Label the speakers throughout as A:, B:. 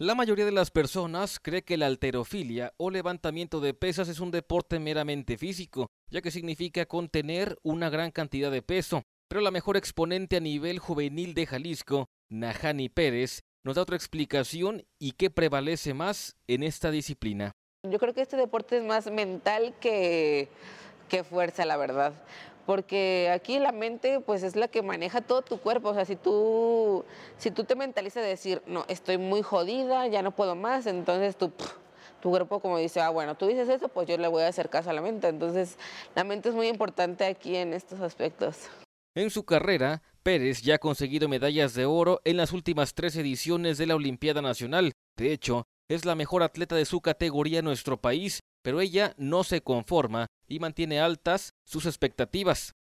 A: La mayoría de las personas cree que la alterofilia o levantamiento de pesas es un deporte meramente físico, ya que significa contener una gran cantidad de peso. Pero la mejor exponente a nivel juvenil de Jalisco, Najani Pérez, nos da otra explicación y qué prevalece más en esta disciplina.
B: Yo creo que este deporte es más mental que qué fuerza, la verdad. Porque aquí la mente pues es la que maneja todo tu cuerpo. O sea, si tú, si tú te mentalizas de decir, no, estoy muy jodida, ya no puedo más, entonces tú... tu cuerpo como dice, ah, bueno, tú dices eso, pues yo le voy a hacer caso a la mente. Entonces, la mente es muy importante aquí en estos aspectos.
A: En su carrera, Pérez ya ha conseguido medallas de oro en las últimas tres ediciones de la Olimpiada Nacional. De hecho, es la mejor atleta de su categoría en nuestro país pero ella no se conforma y mantiene altas sus expectativas.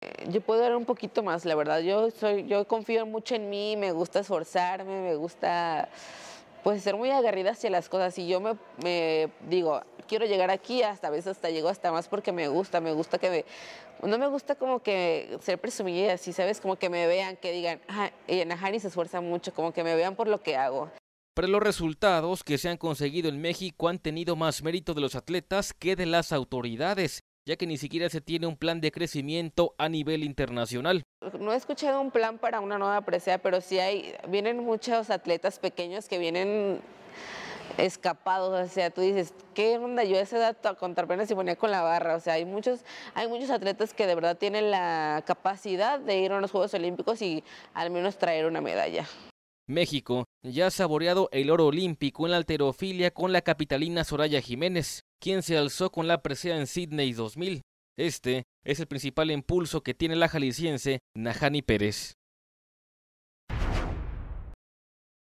A: Eh, yo puedo dar un
B: poquito más, la verdad. Yo soy, yo confío mucho en mí, me gusta esforzarme, me gusta pues ser muy agarrida hacia las cosas. Y yo me, digo, quiero llegar aquí, hasta a veces hasta llego hasta más porque me gusta, me gusta que me, no me gusta como que ser presumida, así sabes, como que me vean, que digan, en Najani se esfuerza mucho, como que me vean por lo que hago.
A: Pero los resultados que se han conseguido en México han tenido más mérito de los atletas que de las autoridades, ya que ni siquiera se tiene un plan de crecimiento a nivel internacional.
B: No he escuchado un plan para una nueva presea, pero sí hay, vienen muchos atletas pequeños que vienen escapados, o sea, tú dices, ¿qué onda? Yo ese dato a contar y ponía con la barra, o sea, hay muchos, hay muchos atletas que de verdad tienen la capacidad de ir a los Juegos Olímpicos y al menos traer una medalla.
A: México ya ha saboreado el oro olímpico en la alterofilia con la capitalina Soraya Jiménez, quien se alzó con la presea en Sydney 2000. Este es el principal impulso que tiene la jalisciense Nahani Pérez.